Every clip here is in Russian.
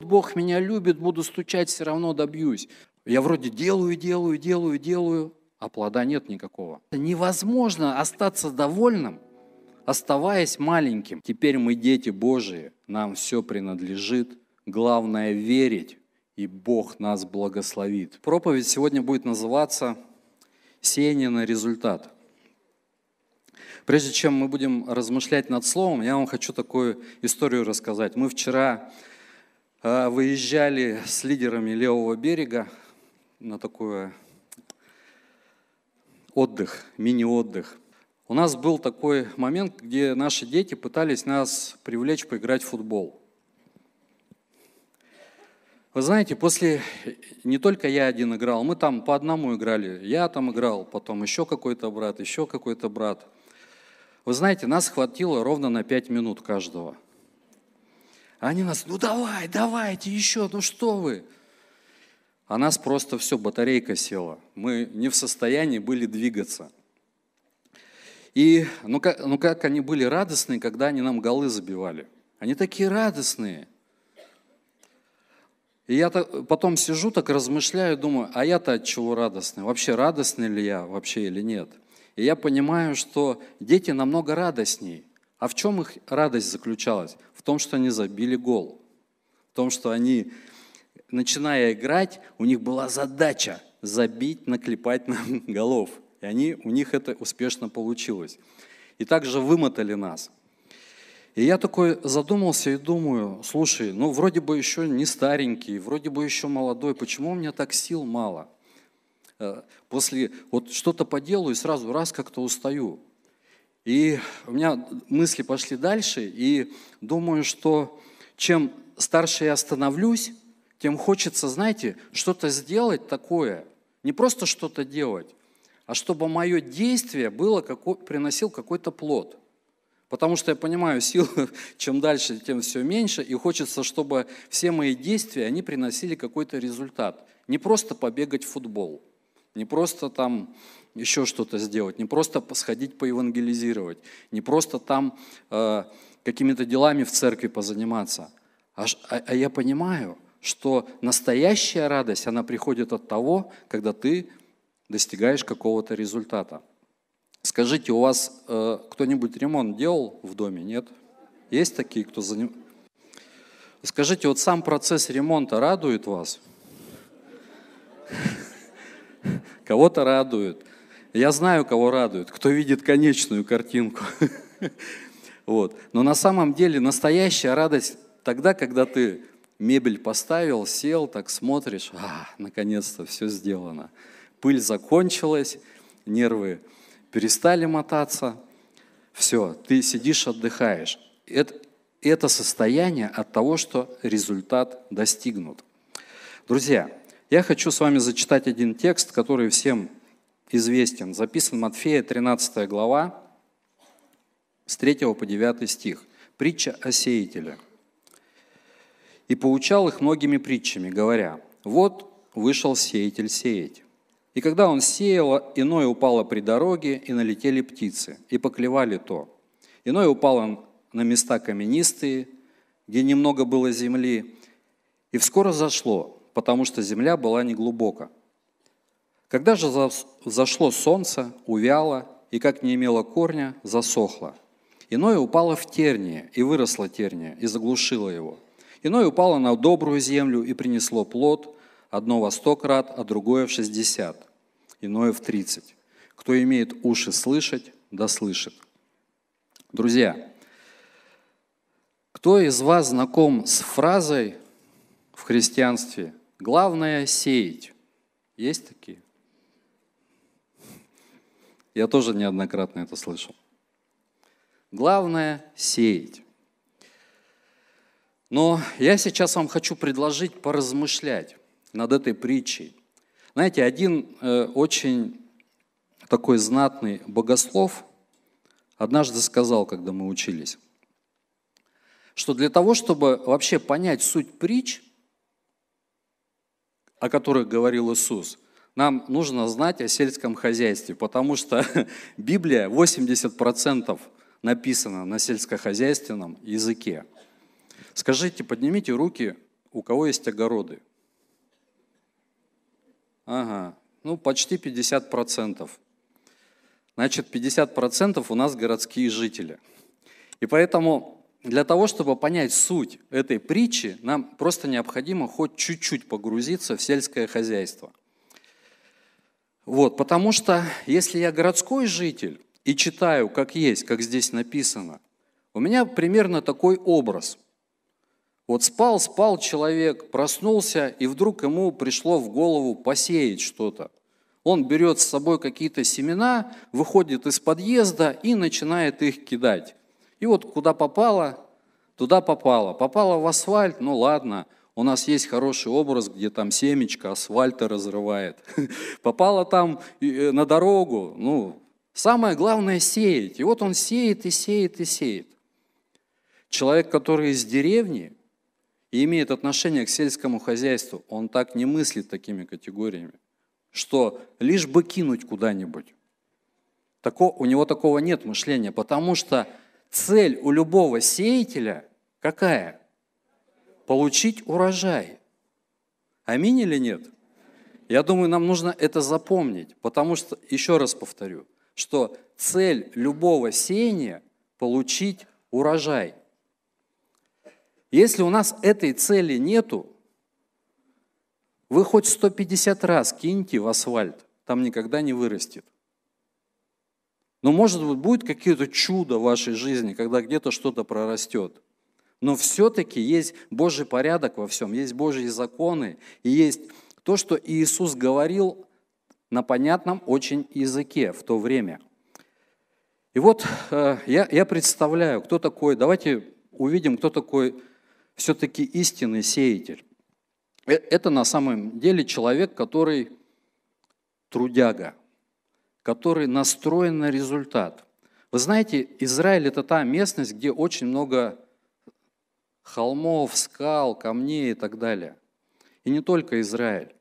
Бог меня любит, буду стучать, все равно добьюсь. Я вроде делаю, делаю, делаю, делаю, а плода нет никакого. Невозможно остаться довольным, оставаясь маленьким. Теперь мы дети Божии, нам все принадлежит. Главное верить, и Бог нас благословит. Проповедь сегодня будет называться «Сеяние на результат». Прежде чем мы будем размышлять над словом, я вам хочу такую историю рассказать. Мы вчера а, выезжали с лидерами левого берега на такой отдых, мини-отдых. У нас был такой момент, где наши дети пытались нас привлечь поиграть в футбол. Вы знаете, после не только я один играл, мы там по одному играли. Я там играл, потом еще какой-то брат, еще какой-то брат. Вы знаете, нас хватило ровно на пять минут каждого – они нас, ну давай, давайте еще, ну что вы. А нас просто все, батарейка села. Мы не в состоянии были двигаться. И ну как, ну как они были радостные, когда они нам голы забивали. Они такие радостные. И я так, потом сижу, так размышляю, думаю, а я-то от чего радостный? Вообще радостный ли я вообще или нет? И я понимаю, что дети намного радостней. А в чем их радость заключалась? том, что они забили гол, в том, что они, начиная играть, у них была задача забить, наклепать нам голов. И они, у них это успешно получилось. И также вымотали нас. И я такой задумался и думаю, слушай, ну вроде бы еще не старенький, вроде бы еще молодой, почему у меня так сил мало? Э, после вот что-то поделаю и сразу раз как-то устаю. И у меня мысли пошли дальше, и думаю, что чем старше я становлюсь, тем хочется, знаете, что-то сделать такое. Не просто что-то делать, а чтобы мое действие было, како, приносил какой-то плод. Потому что я понимаю, сил чем дальше, тем все меньше, и хочется, чтобы все мои действия, они приносили какой-то результат. Не просто побегать в футбол, не просто там еще что-то сделать, не просто сходить поевангелизировать, не просто там э, какими-то делами в церкви позаниматься. А, а, а я понимаю, что настоящая радость, она приходит от того, когда ты достигаешь какого-то результата. Скажите, у вас э, кто-нибудь ремонт делал в доме, нет? Есть такие, кто занимается? Скажите, вот сам процесс ремонта радует вас? Кого-то радует. Я знаю, кого радует, кто видит конечную картинку. Вот. Но на самом деле настоящая радость тогда, когда ты мебель поставил, сел, так смотришь, а, наконец-то все сделано. Пыль закончилась, нервы перестали мотаться, все, ты сидишь, отдыхаешь. Это, это состояние от того, что результат достигнут. Друзья, я хочу с вами зачитать один текст, который всем известен. Записан Матфея, 13 глава, с 3 по 9 стих. Притча о сеятеле. «И поучал их многими притчами, говоря, «Вот вышел сеятель сеять». И когда он сеял, иное упало при дороге, и налетели птицы, и поклевали то. Иное упало на места каменистые, где немного было земли, и вскоро зашло, потому что земля была неглубока. Когда же зашло солнце, увяло, и как не имело корня, засохло. Иное упало в терние, и выросла терние, и заглушила его. Иное упало на добрую землю, и принесло плод, одно во сто крат, а другое в шестьдесят, иное в тридцать. Кто имеет уши слышать, да слышит. Друзья, кто из вас знаком с фразой в христианстве «Главное – сеять»? Есть такие? Я тоже неоднократно это слышал. Главное – сеять. Но я сейчас вам хочу предложить поразмышлять над этой притчей. Знаете, один э, очень такой знатный богослов однажды сказал, когда мы учились, что для того, чтобы вообще понять суть притч, о которых говорил Иисус – нам нужно знать о сельском хозяйстве, потому что Библия 80% написана на сельскохозяйственном языке. Скажите, поднимите руки, у кого есть огороды. Ага, ну почти 50%. Значит, 50% у нас городские жители. И поэтому для того, чтобы понять суть этой притчи, нам просто необходимо хоть чуть-чуть погрузиться в сельское хозяйство. Вот, потому что если я городской житель и читаю, как есть, как здесь написано, у меня примерно такой образ. Вот спал, спал человек, проснулся, и вдруг ему пришло в голову посеять что-то. Он берет с собой какие-то семена, выходит из подъезда и начинает их кидать. И вот куда попало, туда попало. Попало в асфальт, ну ладно – у нас есть хороший образ, где там семечко асфальта разрывает. Попало там э, на дорогу. Ну, самое главное – сеять. И вот он сеет и сеет и сеет. Человек, который из деревни и имеет отношение к сельскому хозяйству, он так не мыслит такими категориями, что лишь бы кинуть куда-нибудь. Тако, у него такого нет мышления, потому что цель у любого сеятеля какая? получить урожай. Аминь или нет? Я думаю, нам нужно это запомнить, потому что, еще раз повторю, что цель любого сеяния – получить урожай. Если у нас этой цели нету, вы хоть 150 раз киньте в асфальт, там никогда не вырастет. Но может быть будет какое-то чудо в вашей жизни, когда где-то что-то прорастет – но все-таки есть Божий порядок во всем, есть Божьи законы, и есть то, что Иисус говорил на понятном очень языке в то время. И вот э, я, я представляю, кто такой, давайте увидим, кто такой все-таки истинный сеятель. Э, это на самом деле человек, который трудяга, который настроен на результат. Вы знаете, Израиль это та местность, где очень много холмов, скал, камней и так далее. И не только Израиль.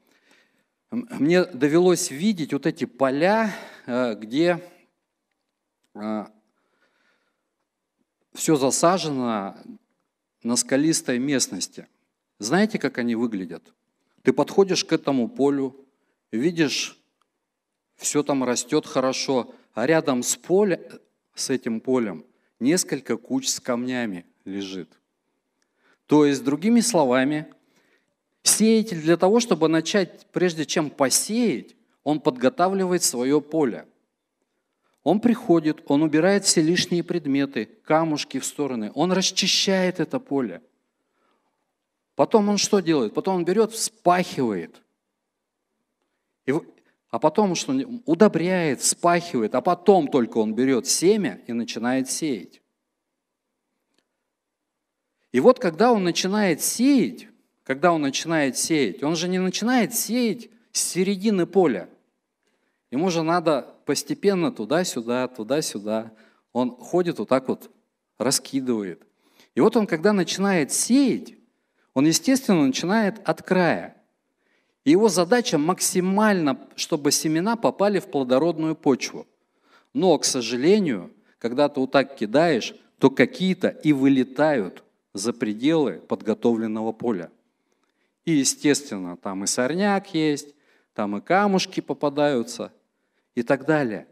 Мне довелось видеть вот эти поля, э, где э, все засажено на скалистой местности. Знаете, как они выглядят? Ты подходишь к этому полю, видишь, все там растет хорошо, а рядом с, поле, с этим полем несколько куч с камнями лежит. То есть, другими словами, сеятель для того, чтобы начать, прежде чем посеять, он подготавливает свое поле. Он приходит, он убирает все лишние предметы, камушки в стороны, он расчищает это поле. Потом он что делает? Потом он берет, вспахивает. И, а потом что удобряет, вспахивает, а потом только он берет семя и начинает сеять. И вот когда он начинает сеять, когда он начинает сеять, он же не начинает сеять с середины поля. Ему же надо постепенно туда-сюда, туда-сюда. Он ходит вот так вот, раскидывает. И вот он, когда начинает сеять, он, естественно, начинает от края. И его задача максимально, чтобы семена попали в плодородную почву. Но, к сожалению, когда ты вот так кидаешь, то какие-то и вылетают – за пределы подготовленного поля. И, естественно, там и сорняк есть, там и камушки попадаются и так далее.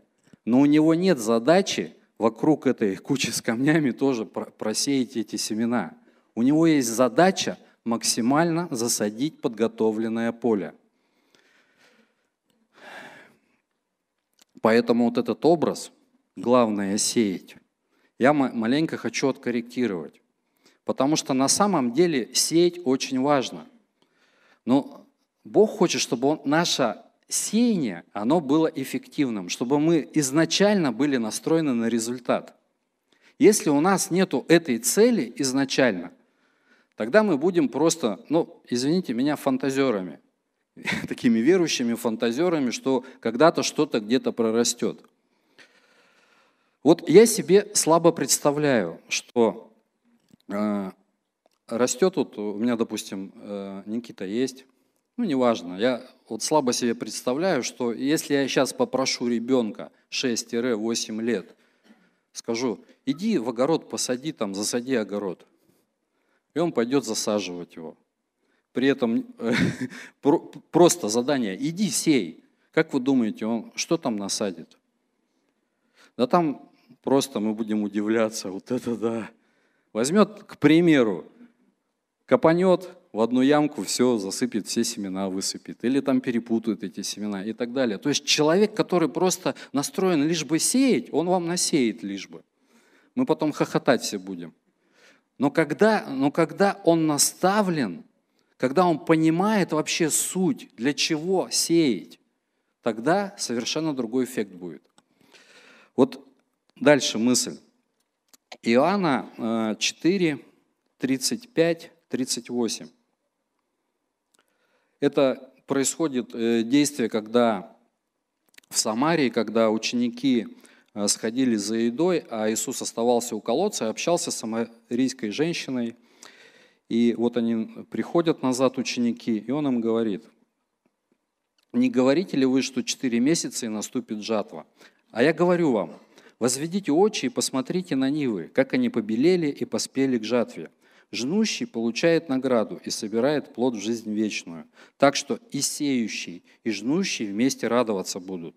Но у него нет задачи вокруг этой кучи с камнями тоже просеять эти семена. У него есть задача максимально засадить подготовленное поле. Поэтому вот этот образ, главное сеять, я маленько хочу откорректировать. Потому что на самом деле сеять очень важно. Но Бог хочет, чтобы он, наше сеяние, оно было эффективным, чтобы мы изначально были настроены на результат. Если у нас нет этой цели изначально, тогда мы будем просто, ну, извините меня, фантазерами, такими верующими фантазерами, что когда-то что-то где-то прорастет. Вот я себе слабо представляю, что а, растет вот, э, у меня, допустим, э, Никита есть, ну, неважно, я вот слабо себе представляю, что если я сейчас попрошу ребенка 6-8 лет, скажу, иди в огород посади там, засади огород. И он пойдет засаживать его. При этом э, просто задание, иди сей. Как вы думаете, он что там насадит? Да там просто мы будем удивляться, вот это да. Возьмет, к примеру, копанет в одну ямку, все засыпет, все семена высыпет. Или там перепутают эти семена и так далее. То есть человек, который просто настроен лишь бы сеять, он вам насеет лишь бы. Мы потом хохотать все будем. Но когда, но когда он наставлен, когда он понимает вообще суть, для чего сеять, тогда совершенно другой эффект будет. Вот дальше мысль. Иоанна 4, 35, 38. Это происходит э, действие, когда в Самарии, когда ученики э, сходили за едой, а Иисус оставался у колодца и общался с самарийской женщиной. И вот они приходят назад, ученики, и он им говорит, «Не говорите ли вы, что четыре месяца и наступит жатва? А я говорю вам, Возведите очи и посмотрите на нивы, как они побелели и поспели к жатве. Жнущий получает награду и собирает плод в жизнь вечную. Так что и сеющий, и жнущий вместе радоваться будут.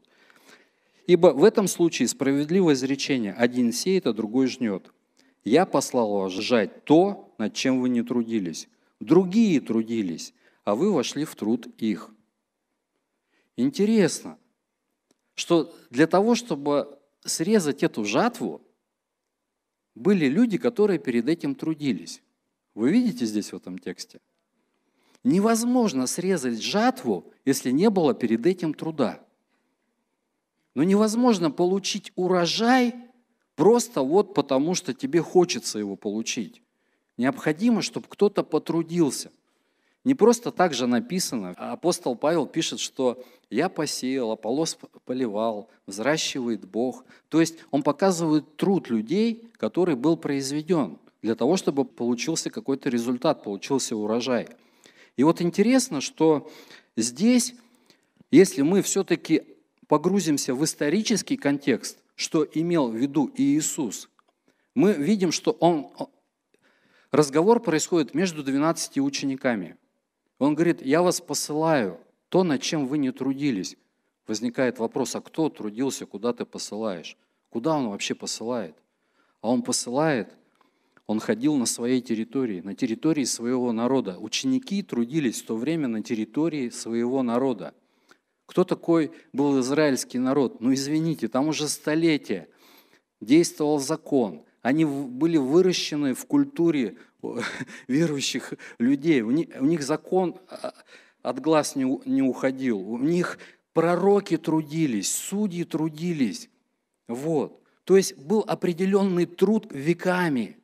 Ибо в этом случае справедливое изречение «один сеет, а другой жнет». «Я послал вас жать то, над чем вы не трудились. Другие трудились, а вы вошли в труд их». Интересно, что для того, чтобы срезать эту жатву были люди, которые перед этим трудились. Вы видите здесь в этом тексте? Невозможно срезать жатву, если не было перед этим труда. Но невозможно получить урожай просто вот потому, что тебе хочется его получить. Необходимо, чтобы кто-то потрудился. Не просто так же написано. Апостол Павел пишет, что «я посеял, Аполос поливал, взращивает Бог». То есть он показывает труд людей, который был произведен для того, чтобы получился какой-то результат, получился урожай. И вот интересно, что здесь, если мы все-таки погрузимся в исторический контекст, что имел в виду Иисус, мы видим, что он, разговор происходит между 12 учениками – он говорит, я вас посылаю, то, над чем вы не трудились. Возникает вопрос, а кто трудился, куда ты посылаешь? Куда он вообще посылает? А он посылает, он ходил на своей территории, на территории своего народа. Ученики трудились в то время на территории своего народа. Кто такой был израильский народ? Ну извините, там уже столетия действовал закон. Они были выращены в культуре верующих людей. У них, закон а, от глаз не уходил. У них пророки трудились, судьи трудились. Вот. То есть был определенный труд веками.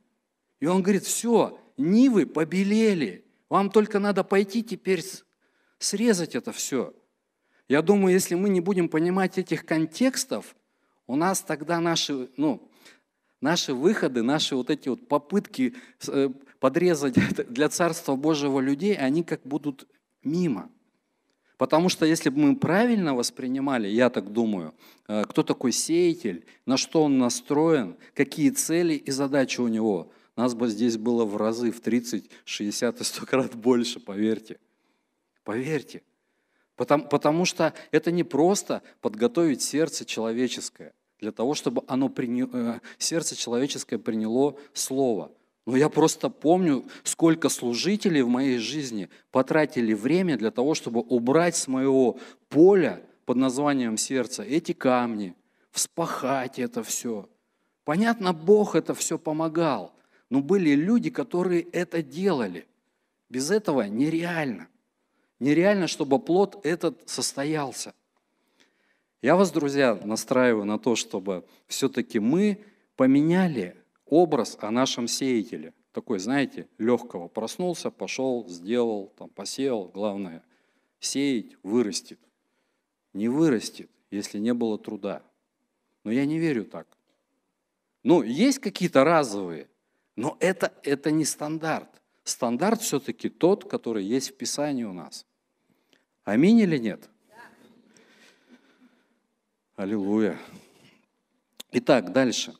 И он говорит, все, нивы побелели. Вам только надо пойти теперь срезать это все. Я думаю, если мы не будем понимать этих контекстов, у нас тогда наши, ну, Наши выходы, наши вот эти вот попытки э, подрезать для Царства Божьего людей, они как будут мимо. Потому что если бы мы правильно воспринимали, я так думаю, э, кто такой сеятель, на что он настроен, какие цели и задачи у него, нас бы здесь было в разы, в 30, 60 и 100 крат больше, поверьте. Поверьте. Потому, потому что это не просто подготовить сердце человеческое для того, чтобы оно приняло, э, сердце человеческое приняло слово. Но я просто помню, сколько служителей в моей жизни потратили время для того, чтобы убрать с моего поля под названием сердца эти камни, вспахать это все. Понятно, Бог это все помогал, но были люди, которые это делали. Без этого нереально. Нереально, чтобы плод этот состоялся – я вас, друзья, настраиваю на то, чтобы все-таки мы поменяли образ о нашем сеятеле. Такой, знаете, легкого. Проснулся, пошел, сделал, там, посеял. Главное, сеять вырастет. Не вырастет, если не было труда. Но я не верю так. Ну, есть какие-то разовые, но это, это не стандарт. Стандарт все-таки тот, который есть в Писании у нас. Аминь или нет? Аллилуйя. Итак, дальше.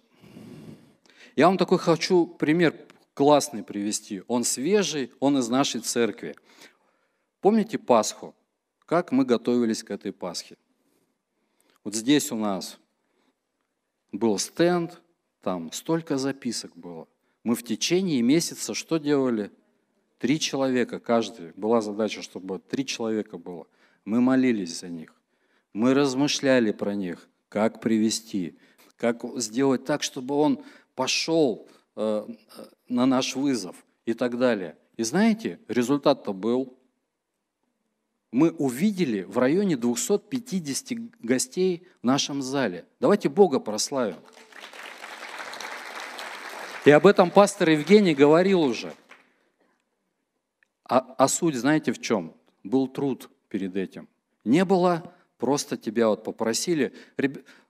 Я вам такой хочу пример классный привести. Он свежий, он из нашей церкви. Помните Пасху? Как мы готовились к этой Пасхе? Вот здесь у нас был стенд, там столько записок было. Мы в течение месяца что делали? Три человека каждый. Была задача, чтобы три человека было. Мы молились за них. Мы размышляли про них, как привести, как сделать так, чтобы он пошел э, на наш вызов и так далее. И знаете, результат-то был. Мы увидели в районе 250 гостей в нашем зале. Давайте Бога прославим. И об этом пастор Евгений говорил уже. А, а суть, знаете, в чем? Был труд перед этим. Не было Просто тебя вот попросили,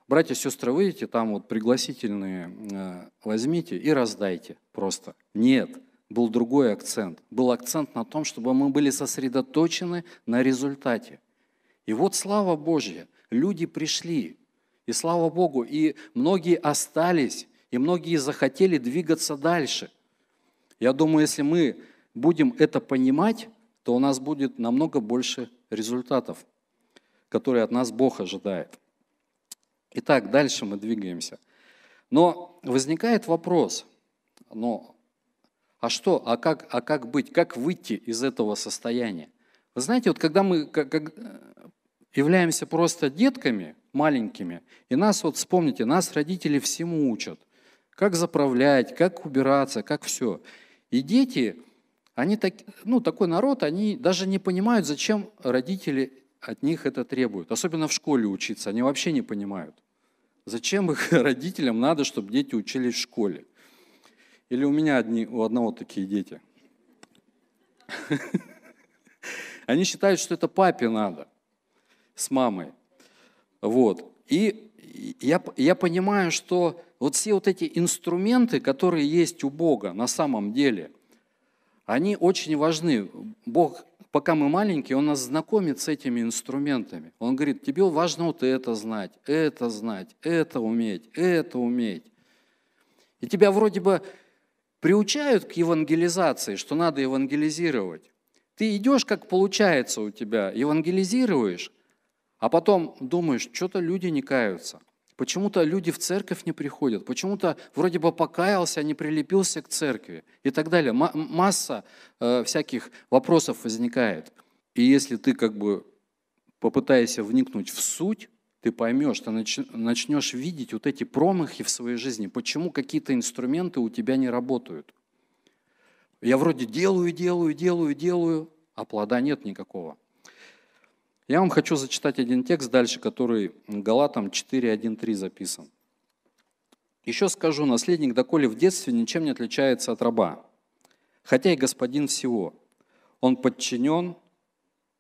братья сестры, выйдите, там вот пригласительные э, возьмите и раздайте просто. Нет, был другой акцент. Был акцент на том, чтобы мы были сосредоточены на результате. И вот слава Божья, люди пришли, и слава Богу, и многие остались, и многие захотели двигаться дальше. Я думаю, если мы будем это понимать, то у нас будет намного больше результатов которые от нас Бог ожидает. Итак, дальше мы двигаемся. Но возникает вопрос, но а что, а как, а как быть, как выйти из этого состояния? Вы знаете, вот когда мы как, как э, являемся просто детками маленькими, и нас, вот вспомните, нас родители всему учат, как заправлять, как убираться, как все. И дети, они так, ну, такой народ, они даже не понимают, зачем родители от них это требуют. Особенно в школе учиться. Они вообще не понимают. Зачем их родителям надо, чтобы дети учились в школе? Или у меня одни, у одного такие дети. Они считают, что это папе надо с мамой. Вот. И я, я понимаю, что вот все вот эти инструменты, которые есть у Бога на самом деле, они очень важны. Бог пока мы маленькие, он нас знакомит с этими инструментами. Он говорит, тебе важно вот это знать, это знать, это уметь, это уметь. И тебя вроде бы приучают к евангелизации, что надо евангелизировать. Ты идешь, как получается у тебя, евангелизируешь, а потом думаешь, что-то люди не каются – Почему-то люди в церковь не приходят, почему-то вроде бы покаялся, а не прилепился к церкви и так далее. М- масса э, всяких вопросов возникает. И если ты как бы попытаешься вникнуть в суть, ты поймешь, ты нач- начнешь видеть вот эти промахи в своей жизни, почему какие-то инструменты у тебя не работают. Я вроде делаю, делаю, делаю, делаю, а плода нет никакого. Я вам хочу зачитать один текст дальше, который Галатам 4.1.3 записан. Еще скажу, наследник доколе в детстве ничем не отличается от раба, хотя и господин всего. Он подчинен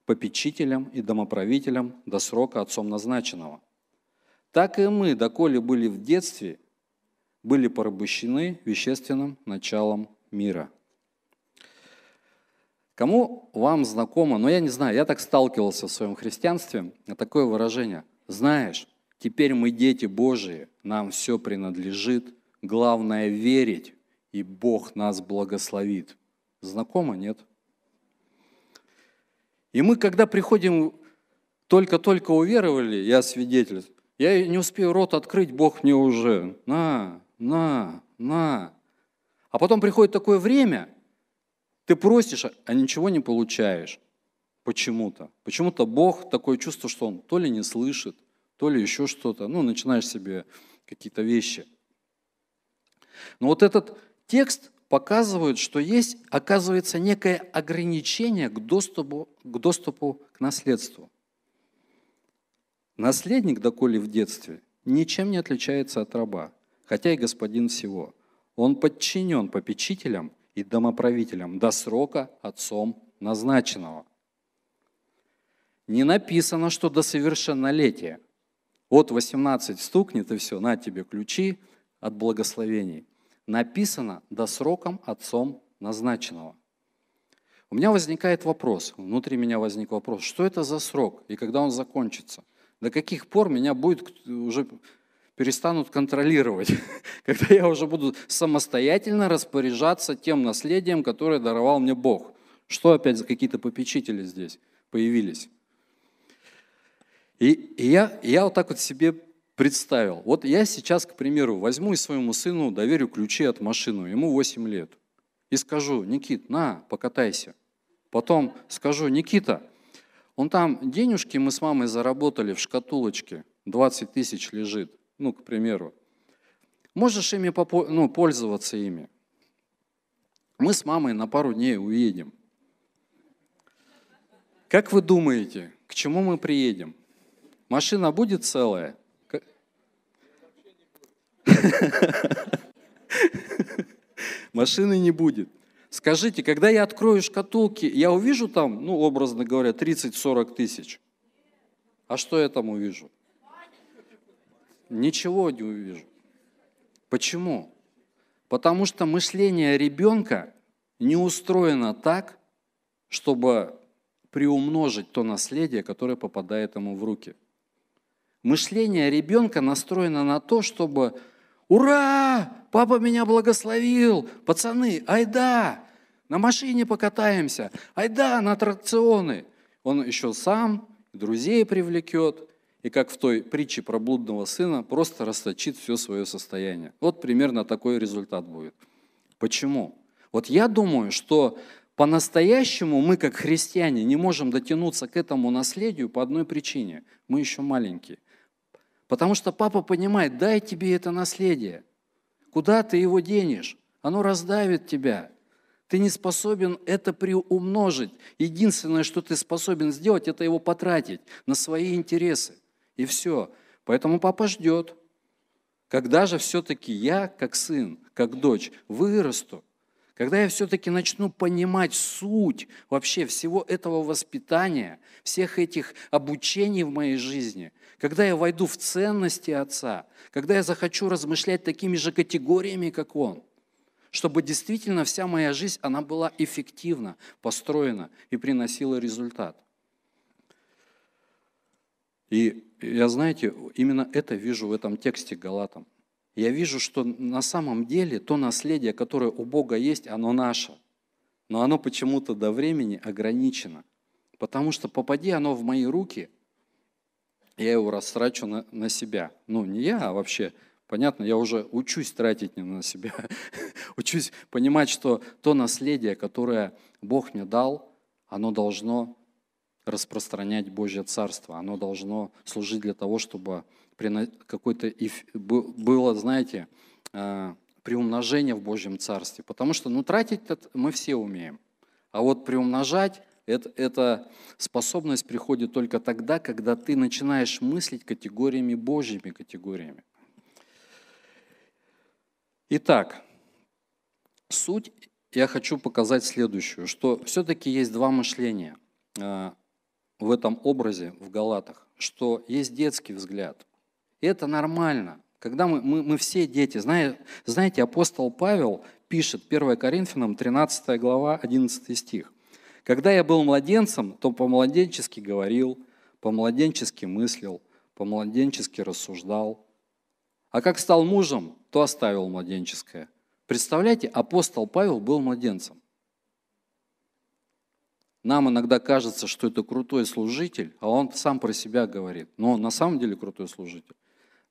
попечителям и домоправителям до срока отцом назначенного. Так и мы, доколе были в детстве, были порабощены вещественным началом мира – Кому вам знакомо, но я не знаю, я так сталкивался в своем христианстве, такое выражение. Знаешь, теперь мы дети Божии, нам все принадлежит, главное верить, и Бог нас благословит. Знакомо, нет? И мы, когда приходим, только-только уверовали, я свидетель, я не успею рот открыть, Бог мне уже, на, на, на. А потом приходит такое время, ты просишь, а ничего не получаешь почему-то. Почему-то Бог такое чувство, что Он то ли не слышит, то ли еще что-то. Ну, начинаешь себе какие-то вещи. Но вот этот текст показывает, что есть, оказывается, некое ограничение к доступу к, доступу к наследству. Наследник, доколе в детстве, ничем не отличается от раба, хотя и господин всего. Он подчинен попечителям, и домоправителем до срока отцом назначенного. Не написано, что до совершеннолетия. Вот 18 стукнет и все, на тебе ключи от благословений. Написано до сроком отцом назначенного. У меня возникает вопрос, внутри меня возник вопрос, что это за срок и когда он закончится? До каких пор меня будет уже перестанут контролировать, когда я уже буду самостоятельно распоряжаться тем наследием, которое даровал мне Бог. Что опять за какие-то попечители здесь появились? И, и я, я вот так вот себе представил. Вот я сейчас, к примеру, возьму и своему сыну доверю ключи от машины, ему 8 лет, и скажу, Никит, на, покатайся. Потом скажу, Никита, он там денежки мы с мамой заработали в шкатулочке, 20 тысяч лежит ну, к примеру, можешь ими попо- ну, пользоваться ими. Мы с мамой на пару дней уедем. Как вы думаете, к чему мы приедем? Машина будет целая? Машины не будет. Скажите, когда я открою шкатулки, я увижу там, ну, образно говоря, 30-40 тысяч. А что я там увижу? Ничего не увижу. Почему? Потому что мышление ребенка не устроено так, чтобы приумножить то наследие, которое попадает ему в руки. Мышление ребенка настроено на то, чтобы «Ура! Папа меня благословил! Пацаны, айда! На машине покатаемся! Айда на аттракционы!» Он еще сам друзей привлекет – и как в той притче про блудного сына, просто расточит все свое состояние. Вот примерно такой результат будет. Почему? Вот я думаю, что по-настоящему мы, как христиане, не можем дотянуться к этому наследию по одной причине. Мы еще маленькие. Потому что папа понимает, дай тебе это наследие. Куда ты его денешь? Оно раздавит тебя. Ты не способен это приумножить. Единственное, что ты способен сделать, это его потратить на свои интересы и все. Поэтому папа ждет, когда же все-таки я, как сын, как дочь, вырасту, когда я все-таки начну понимать суть вообще всего этого воспитания, всех этих обучений в моей жизни, когда я войду в ценности отца, когда я захочу размышлять такими же категориями, как он, чтобы действительно вся моя жизнь, она была эффективно построена и приносила результат. И я, знаете, именно это вижу в этом тексте Галатам. Я вижу, что на самом деле то наследие, которое у Бога есть, оно наше. Но оно почему-то до времени ограничено. Потому что попади оно в мои руки, я его растрачу на, на себя. Ну, не я, а вообще, понятно, я уже учусь тратить не на себя. учусь понимать, что то наследие, которое Бог мне дал, оно должно распространять Божье Царство. Оно должно служить для того, чтобы какой-то было, знаете, э, приумножение в Божьем Царстве. Потому что ну, тратить мы все умеем. А вот приумножать это, эта способность приходит только тогда, когда ты начинаешь мыслить категориями Божьими категориями. Итак, суть я хочу показать следующую, что все-таки есть два мышления. Э, в этом образе в Галатах, что есть детский взгляд. И это нормально. Когда мы, мы, мы все дети, знаете, знаете, апостол Павел пишет 1 Коринфянам 13 глава 11 стих. «Когда я был младенцем, то по-младенчески говорил, по-младенчески мыслил, по-младенчески рассуждал. А как стал мужем, то оставил младенческое». Представляете, апостол Павел был младенцем. Нам иногда кажется, что это крутой служитель, а он сам про себя говорит. Но он на самом деле крутой служитель.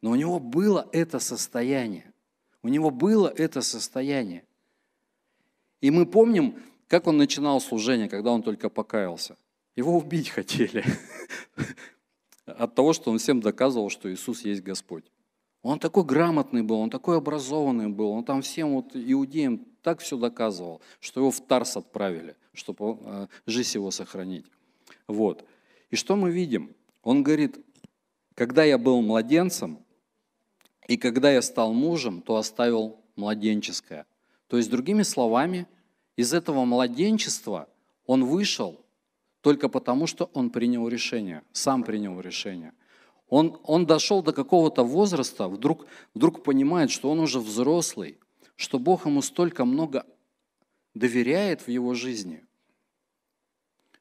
Но у него было это состояние. У него было это состояние. И мы помним, как он начинал служение, когда он только покаялся. Его убить хотели от того, что он всем доказывал, что Иисус есть Господь. Он такой грамотный был, он такой образованный был, он там всем вот иудеям так все доказывал, что его в Тарс отправили, чтобы э, жизнь его сохранить. Вот. И что мы видим? Он говорит, когда я был младенцем, и когда я стал мужем, то оставил младенческое. То есть, другими словами, из этого младенчества он вышел только потому, что он принял решение, сам принял решение – он, он дошел до какого-то возраста, вдруг, вдруг понимает, что он уже взрослый, что Бог ему столько много доверяет в его жизни,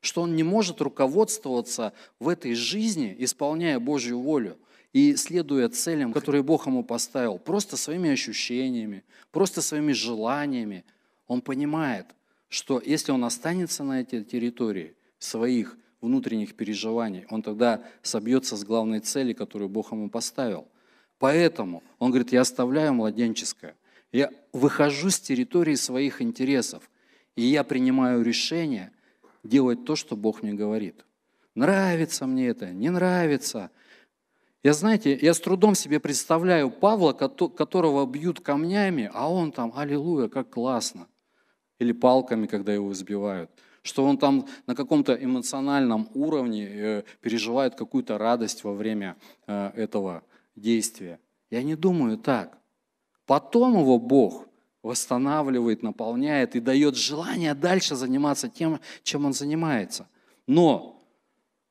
что он не может руководствоваться в этой жизни, исполняя Божью волю и следуя целям, которые Бог ему поставил, просто своими ощущениями, просто своими желаниями. Он понимает, что если он останется на этой территории своих внутренних переживаний. Он тогда собьется с главной цели, которую Бог ему поставил. Поэтому он говорит, я оставляю младенческое, я выхожу с территории своих интересов, и я принимаю решение делать то, что Бог мне говорит. Нравится мне это, не нравится. Я, знаете, я с трудом себе представляю Павла, которого бьют камнями, а он там, аллилуйя, как классно. Или палками, когда его избивают что он там на каком-то эмоциональном уровне э, переживает какую-то радость во время э, этого действия. Я не думаю так. Потом его Бог восстанавливает, наполняет и дает желание дальше заниматься тем, чем он занимается. Но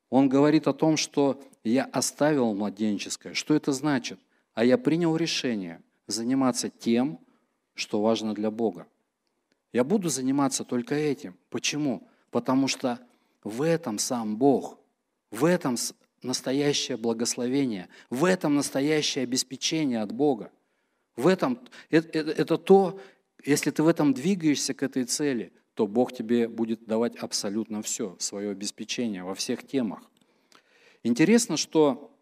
он говорит о том, что я оставил младенческое. Что это значит? А я принял решение заниматься тем, что важно для Бога. Я буду заниматься только этим. Почему? Потому что в этом сам Бог, в этом настоящее благословение, в этом настоящее обеспечение от Бога. В этом, это, это, э, это то, если ты в этом двигаешься к этой цели, то Бог тебе будет давать абсолютно все, свое обеспечение во всех темах. Интересно, что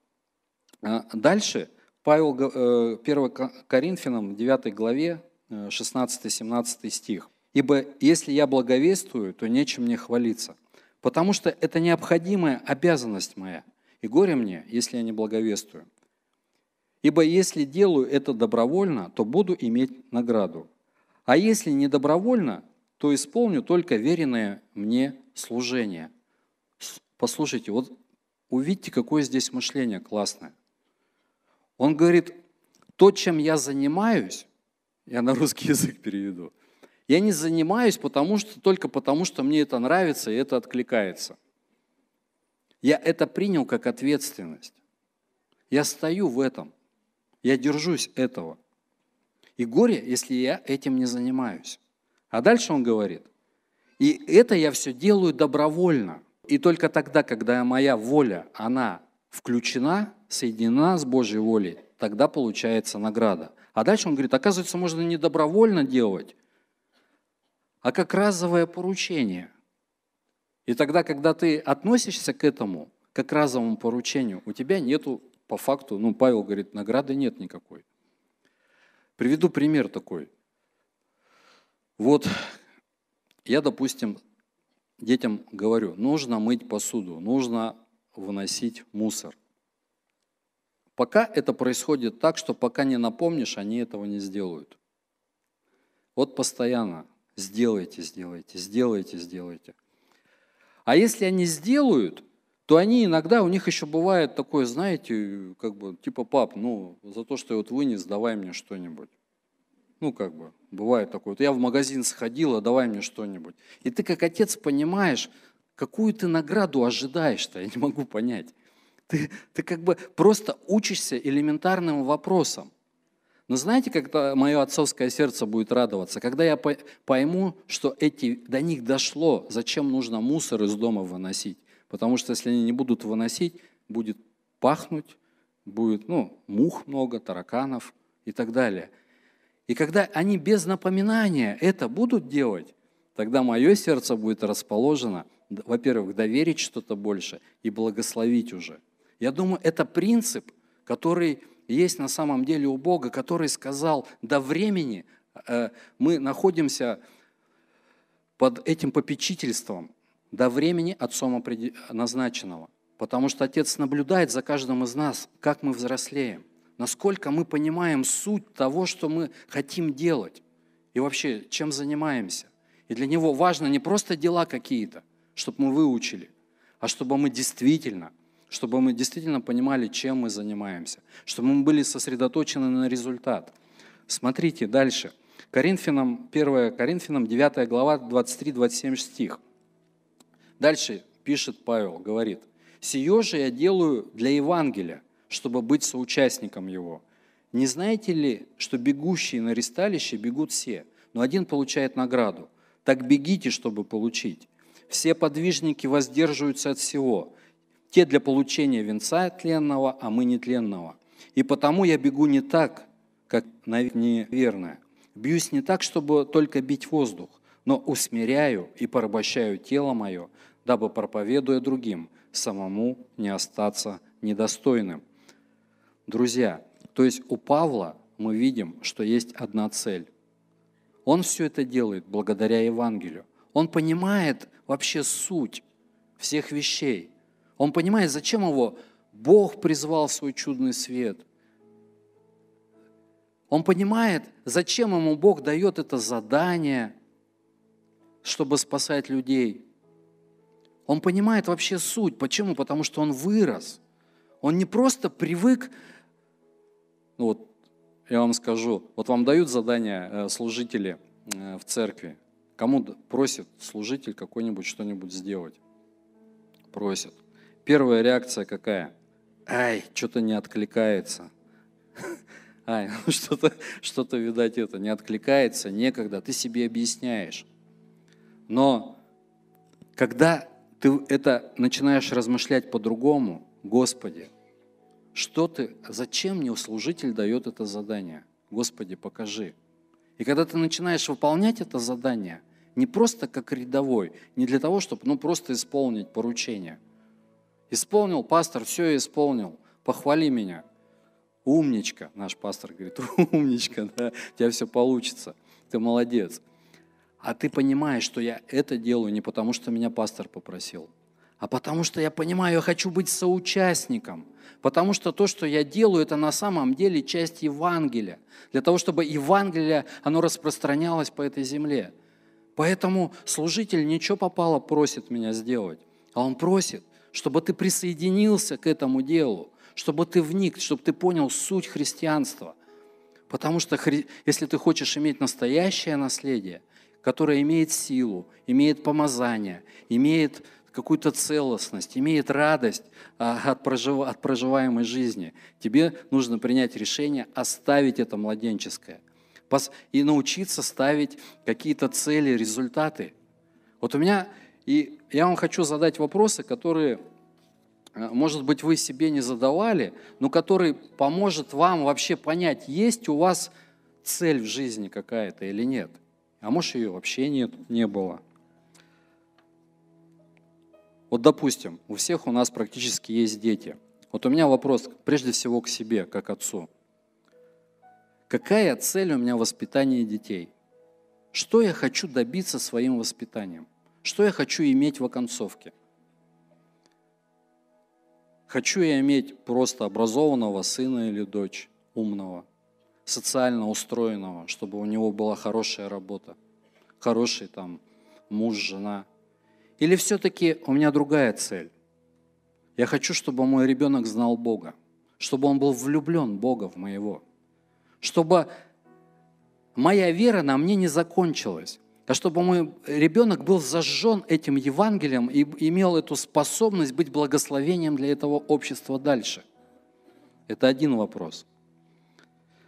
э, дальше Павел 1 э, Коринфянам 9 главе 16-17 стих. Ибо если я благовествую, то нечем мне хвалиться, потому что это необходимая обязанность моя. И горе мне, если я не благовествую. Ибо если делаю это добровольно, то буду иметь награду. А если не добровольно, то исполню только веренное мне служение. Послушайте, вот увидите, какое здесь мышление классное. Он говорит, то, чем я занимаюсь, я на русский язык переведу – я не занимаюсь потому, что, только потому, что мне это нравится и это откликается. Я это принял как ответственность. Я стою в этом. Я держусь этого. И горе, если я этим не занимаюсь. А дальше он говорит, и это я все делаю добровольно. И только тогда, когда моя воля, она включена, соединена с Божьей волей, тогда получается награда. А дальше он говорит, оказывается, можно не добровольно делать, а как разовое поручение. И тогда, когда ты относишься к этому, как разовому поручению, у тебя нету по факту, ну, Павел говорит, награды нет никакой. Приведу пример такой. Вот я, допустим, детям говорю, нужно мыть посуду, нужно выносить мусор. Пока это происходит так, что пока не напомнишь, они этого не сделают. Вот постоянно. Сделайте, сделайте, сделайте, сделайте. А если они сделают, то они иногда, у них еще бывает такое, знаете, как бы, типа, пап, ну, за то, что я вот вынес, давай мне что-нибудь. Ну, как бы, бывает такое. Вот я в магазин сходила, давай мне что-нибудь. И ты, как отец, понимаешь, какую ты награду ожидаешь-то, я не могу понять. Ты, ты как бы просто учишься элементарным вопросом. Но знаете, когда мое отцовское сердце будет радоваться, когда я пойму, что эти, до них дошло, зачем нужно мусор из дома выносить. Потому что если они не будут выносить, будет пахнуть, будет ну, мух много, тараканов и так далее. И когда они без напоминания это будут делать, тогда мое сердце будет расположено, во-первых, доверить что-то больше и благословить уже. Я думаю, это принцип, который есть на самом деле у Бога, который сказал, до времени э, мы находимся под этим попечительством, до времени отцом назначенного. Потому что Отец наблюдает за каждым из нас, как мы взрослеем, насколько мы понимаем суть того, что мы хотим делать и вообще чем занимаемся. И для Него важно не просто дела какие-то, чтобы мы выучили, а чтобы мы действительно – чтобы мы действительно понимали, чем мы занимаемся, чтобы мы были сосредоточены на результат. Смотрите дальше. Коринфянам, 1 Коринфянам 9 глава 23-27 стих. Дальше пишет Павел, говорит, «Сие же я делаю для Евангелия, чтобы быть соучастником его. Не знаете ли, что бегущие на ресталище бегут все, но один получает награду? Так бегите, чтобы получить. Все подвижники воздерживаются от всего, те для получения венца тленного, а мы нетленного. И потому я бегу не так, как неверное. Бьюсь не так, чтобы только бить воздух, но усмиряю и порабощаю тело мое, дабы, проповедуя другим, самому не остаться недостойным. Друзья, то есть у Павла мы видим, что есть одна цель. Он все это делает благодаря Евангелию. Он понимает вообще суть всех вещей. Он понимает, зачем его Бог призвал в свой чудный свет. Он понимает, зачем ему Бог дает это задание, чтобы спасать людей. Он понимает вообще суть. Почему? Потому что он вырос. Он не просто привык, ну вот я вам скажу, вот вам дают задание э, служители э, в церкви, кому просит служитель какой-нибудь что-нибудь сделать? Просит. Первая реакция какая? Ай, что-то не откликается. Ай, ну что-то, что-то, видать, это не откликается, некогда, ты себе объясняешь. Но когда ты это начинаешь размышлять по-другому, Господи, что ты, зачем мне служитель дает это задание? Господи, покажи. И когда ты начинаешь выполнять это задание, не просто как рядовой, не для того, чтобы ну, просто исполнить поручение – Исполнил, пастор, все исполнил. Похвали меня. Умничка, наш пастор говорит, умничка, да, у тебя все получится, ты молодец. А ты понимаешь, что я это делаю не потому, что меня пастор попросил, а потому что я понимаю, я хочу быть соучастником. Потому что то, что я делаю, это на самом деле часть Евангелия. Для того, чтобы Евангелие, оно распространялось по этой земле. Поэтому служитель ничего попало просит меня сделать. А он просит, чтобы ты присоединился к этому делу, чтобы ты вник, чтобы ты понял суть христианства. Потому что если ты хочешь иметь настоящее наследие, которое имеет силу, имеет помазание, имеет какую-то целостность, имеет радость а, от проживаемой жизни, тебе нужно принять решение оставить это младенческое и научиться ставить какие-то цели, результаты. Вот у меня и я вам хочу задать вопросы, которые, э, может быть, вы себе не задавали, но которые поможет вам вообще понять, есть у вас цель в жизни какая-то или нет. А может, ее вообще нет, не было. Вот, допустим, у всех у нас практически есть дети. Вот у меня вопрос, прежде всего, к себе, как отцу. Какая цель у меня в воспитании детей? Что я хочу добиться своим воспитанием? Что я хочу иметь в оконцовке? Хочу я иметь просто образованного сына или дочь, умного, социально устроенного, чтобы у него была хорошая работа, хороший там муж, жена. Или все-таки у меня другая цель. Я хочу, чтобы мой ребенок знал Бога, чтобы он был влюблен Бога в моего, чтобы моя вера на мне не закончилась, а чтобы мой ребенок был зажжен этим Евангелием и имел эту способность быть благословением для этого общества дальше. Это один вопрос.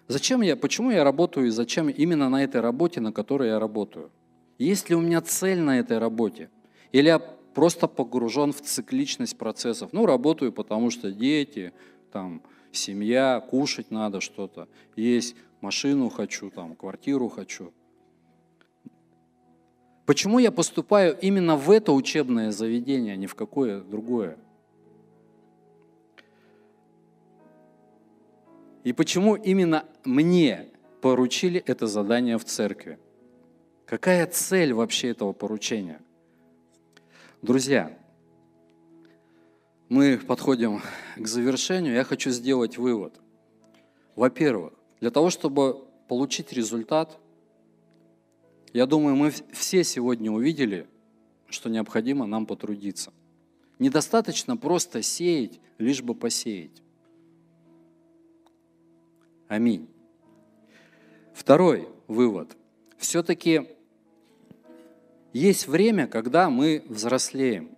Зачем я, почему я работаю и зачем именно на этой работе, на которой я работаю? Есть ли у меня цель на этой работе? Или я просто погружен в цикличность процессов? Ну, работаю, потому что дети, там, семья, кушать надо что-то, есть машину хочу, там, квартиру хочу – Почему я поступаю именно в это учебное заведение, а не в какое другое? И почему именно мне поручили это задание в церкви? Какая цель вообще этого поручения? Друзья, мы подходим к завершению. Я хочу сделать вывод. Во-первых, для того, чтобы получить результат – я думаю, мы все сегодня увидели, что необходимо нам потрудиться. Недостаточно просто сеять, лишь бы посеять. Аминь. Второй вывод. Все-таки есть время, когда мы взрослеем.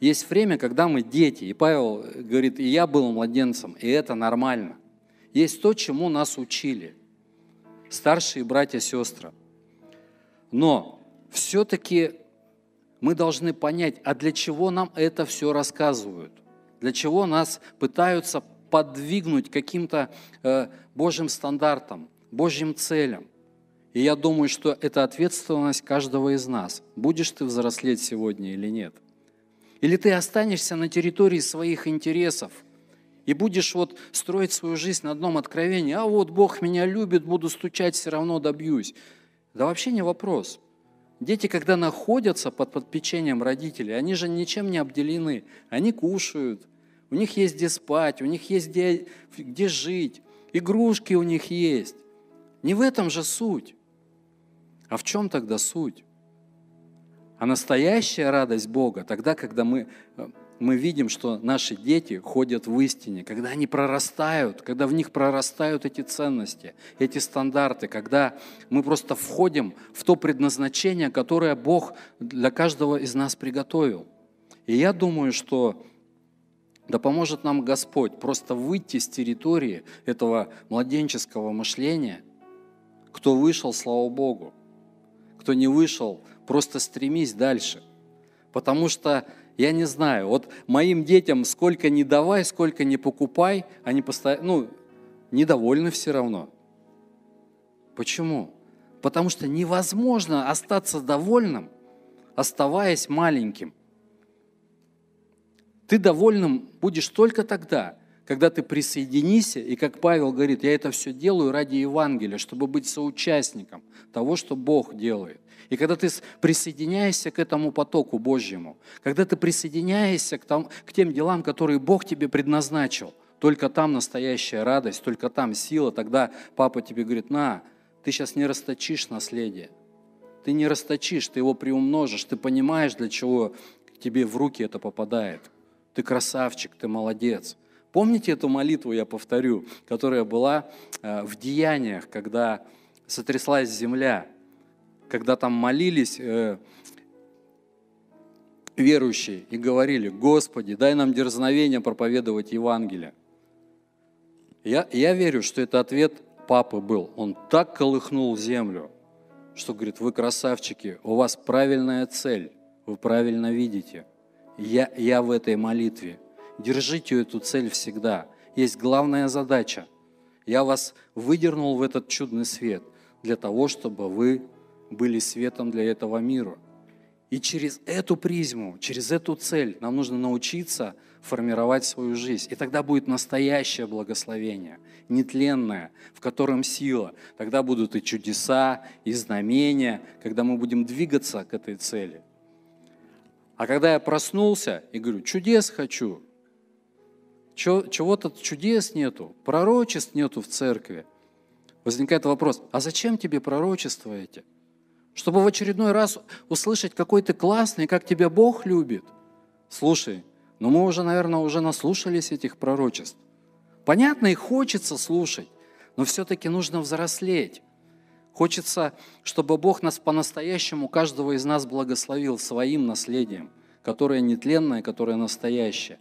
Есть время, когда мы дети. И Павел говорит, и я был младенцем, и это нормально. Есть то, чему нас учили. Старшие братья, и сестры. Но все-таки мы должны понять, а для чего нам это все рассказывают? Для чего нас пытаются подвигнуть каким-то э, Божьим стандартам, Божьим целям? И я думаю, что это ответственность каждого из нас. Будешь ты взрослеть сегодня или нет? Или ты останешься на территории своих интересов и будешь вот строить свою жизнь на одном откровении. А вот Бог меня любит, буду стучать, все равно добьюсь. Да вообще не вопрос. Дети, когда находятся под подпечением родителей, они же ничем не обделены. Они кушают, у них есть где спать, у них есть где, где жить, игрушки у них есть. Не в этом же суть. А в чем тогда суть? А настоящая радость Бога, тогда, когда мы э, мы видим, что наши дети ходят в истине, когда они прорастают, когда в них прорастают эти ценности, эти стандарты, когда мы просто входим в то предназначение, которое Бог для каждого из нас приготовил. И я думаю, что да поможет нам Господь просто выйти с территории этого младенческого мышления. Кто вышел, слава Богу. Кто не вышел, просто стремись дальше. Потому что я не знаю. Вот моим детям сколько не давай, сколько не покупай, они постоянно, ну, недовольны все равно. Почему? Потому что невозможно остаться довольным, оставаясь маленьким. Ты довольным будешь только тогда, когда ты присоединишься и как Павел говорит, я это все делаю ради Евангелия, чтобы быть соучастником того, что Бог делает. И когда ты присоединяешься к этому потоку Божьему, когда ты присоединяешься к, там, к тем делам, которые Бог тебе предназначил, только там настоящая радость, только там сила, тогда папа тебе говорит, на, ты сейчас не расточишь наследие, ты не расточишь, ты его приумножишь, ты понимаешь, для чего тебе в руки это попадает. Ты красавчик, ты молодец. Помните эту молитву, я повторю, которая была э, в деяниях, когда сотряслась земля, когда там молились э, верующие и говорили, Господи, дай нам дерзновение проповедовать Евангелие. Я, я верю, что это ответ папы был. Он так колыхнул землю, что говорит, вы красавчики, у вас правильная цель, вы правильно видите. Я, я в этой молитве. Держите эту цель всегда. Есть главная задача. Я вас выдернул в этот чудный свет для того, чтобы вы были светом для этого мира. И через эту призму, через эту цель нам нужно научиться формировать свою жизнь. И тогда будет настоящее благословение, нетленное, в котором сила. Тогда будут и чудеса, и знамения, когда мы будем двигаться к этой цели. А когда я проснулся и говорю, чудес хочу, чего-то чудес нету, пророчеств нету в церкви. Возникает вопрос, а зачем тебе пророчества эти? Чтобы в очередной раз услышать, какой ты классный, как тебя Бог любит. Слушай, ну мы уже, наверное, уже наслушались этих пророчеств. Понятно, и хочется слушать, но все-таки нужно взрослеть. Хочется, чтобы Бог нас по-настоящему, каждого из нас благословил своим наследием, которое нетленное, которое настоящее.